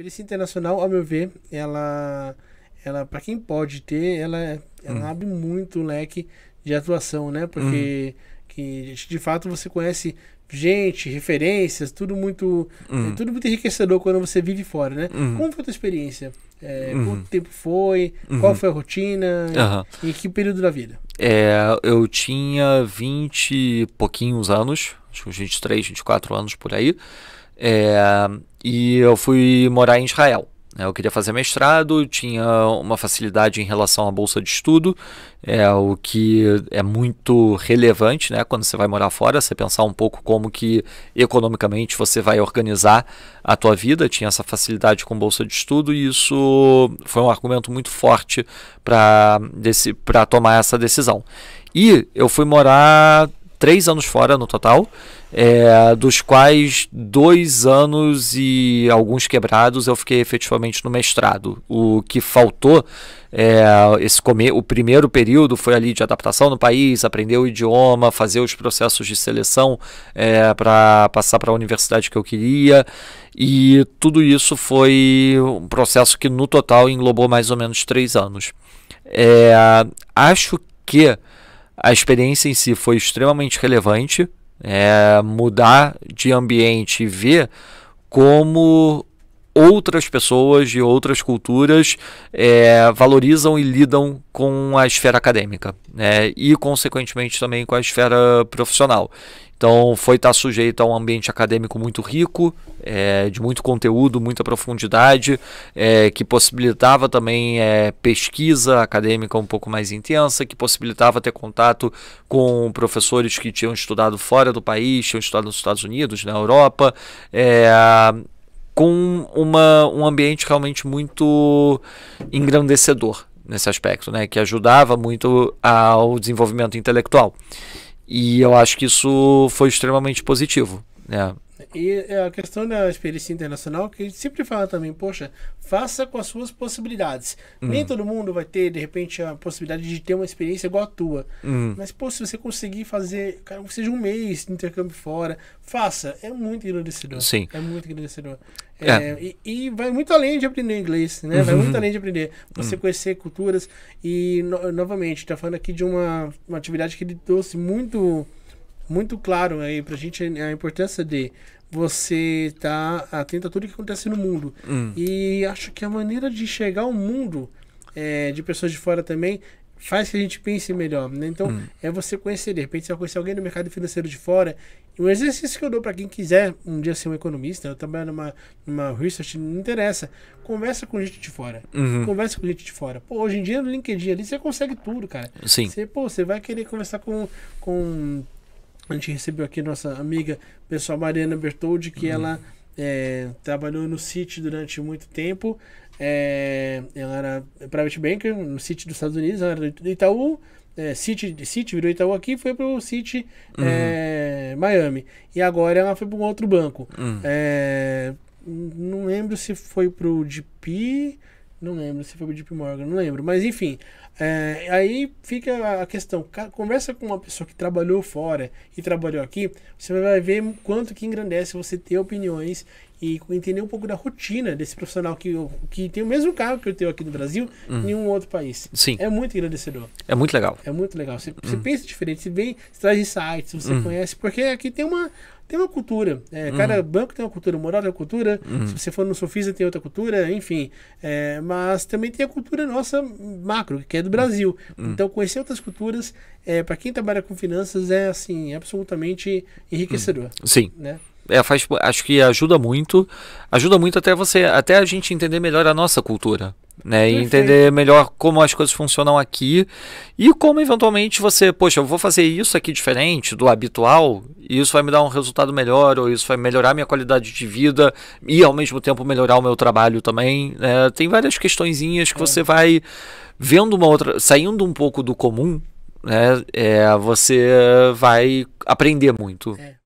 Perícia internacional, ao meu ver, ela, ela para quem pode ter, ela, ela hum. abre muito o leque de atuação, né? Porque hum. que, de fato você conhece gente, referências, tudo muito, hum. é, tudo muito enriquecedor quando você vive fora, né? Hum. Como foi a tua experiência? É, quanto hum. tempo foi? Qual uhum. foi a rotina? Uhum. e que período da vida? É, eu tinha 20 e pouquinhos anos, acho que uns 23, 24 anos por aí. É, e eu fui morar em Israel. É, eu queria fazer mestrado, tinha uma facilidade em relação à bolsa de estudo, é o que é muito relevante, né? Quando você vai morar fora, você pensar um pouco como que economicamente você vai organizar a tua vida. Tinha essa facilidade com bolsa de estudo e isso foi um argumento muito forte para tomar essa decisão. E eu fui morar três anos fora no total, é, dos quais dois anos e alguns quebrados eu fiquei efetivamente no mestrado. O que faltou, é, esse comer, o primeiro período foi ali de adaptação no país, aprender o idioma, fazer os processos de seleção é, para passar para a universidade que eu queria. E tudo isso foi um processo que no total englobou mais ou menos três anos. É, acho que a experiência em si foi extremamente relevante. É, mudar de ambiente e ver como outras pessoas de outras culturas é, valorizam e lidam com a esfera acadêmica né? e, consequentemente, também com a esfera profissional. Então, foi estar tá sujeito a um ambiente acadêmico muito rico, é, de muito conteúdo, muita profundidade, é, que possibilitava também é, pesquisa acadêmica um pouco mais intensa, que possibilitava ter contato com professores que tinham estudado fora do país, tinham estudado nos Estados Unidos, na Europa é, com uma, um ambiente realmente muito engrandecedor nesse aspecto, né? Que ajudava muito ao desenvolvimento intelectual. E eu acho que isso foi extremamente positivo, né? E é, a questão da experiência internacional, que a gente sempre fala também, poxa, faça com as suas possibilidades. Uhum. Nem hum. todo mundo vai ter, de repente, a possibilidade de ter uma experiência igual a tua. Uhum. Mas, pô, se você conseguir fazer, cara, que seja um mês de intercâmbio fora, faça. É muito agradecedor. Sim. É muito agradecedor. É. É, e, e, vai muito além de aprender inglês, né? Vai uhum. muito além de aprender. Você hum. conhecer culturas e, no, novamente, tá falando aqui de uma, uma atividade que ele trouxe muito muito claro aí pra gente a importância de você estar tá atento a tudo que acontece no mundo. Hum. E acho que a maneira de chegar ao mundo é, de pessoas de fora também faz que a gente pense melhor, né? Então, hum. é você conhecer, de repente você vai conhecer alguém no mercado financeiro de fora. Um exercício que eu dou para quem quiser um dia ser um economista, eu trabalho numa, numa research, não interessa. Conversa com gente de fora. Uhum. Conversa com gente de fora. Pô, hoje em dia no LinkedIn ali você consegue tudo, cara. Sim. Você, pô, você vai querer conversar com, com a gente recebeu aqui nossa amiga pessoal Mariana Bertoldi, que uhum. ela é, trabalhou no City durante muito tempo. É, ela era private banker no City dos Estados Unidos, ela era do Itaú, é, City, City virou Itaú aqui foi para o City é, uhum. é, Miami. E agora ela foi para um outro banco. Uhum. É, não lembro se foi para o DP não lembro se foi o Deep Morgan, não lembro. Mas enfim, é, aí fica a questão. Conversa com uma pessoa que trabalhou fora e trabalhou aqui, você vai ver quanto que engrandece você ter opiniões e entender um pouco da rotina desse profissional que, que tem o mesmo carro que eu tenho aqui no Brasil uhum. em um outro país. Sim. É muito agradecedor. É muito legal. É muito legal. Você, uhum. você hum. pensa diferente, você, vem, você traz insights, você uhum. conhece, porque aqui tem uma, tem uma cultura. É, hum. cada banco tem uma cultura, moral tem uma cultura, hum. se você for no Sofisa tem outra cultura, enfim. É, mas também tem a cultura nossa macro, que é do Brasil. Então, conhecer outras culturas, é, para quem trabalha com finanças, é assim, absolutamente enriquecedor. Sim. Né? é, faz, acho que ajuda muito. Ajuda muito até você, até a gente entender melhor a nossa cultura. Né, e entender melhor como as coisas funcionam aqui e como eventualmente você, poxa, eu vou fazer isso aqui diferente do habitual e isso vai me dar um resultado melhor, ou isso vai melhorar minha qualidade de vida e ao mesmo tempo melhorar o meu trabalho também. É, tem várias questõezinhas que é. você vai vendo uma outra, saindo um pouco do comum, né? É, você vai aprender muito. É.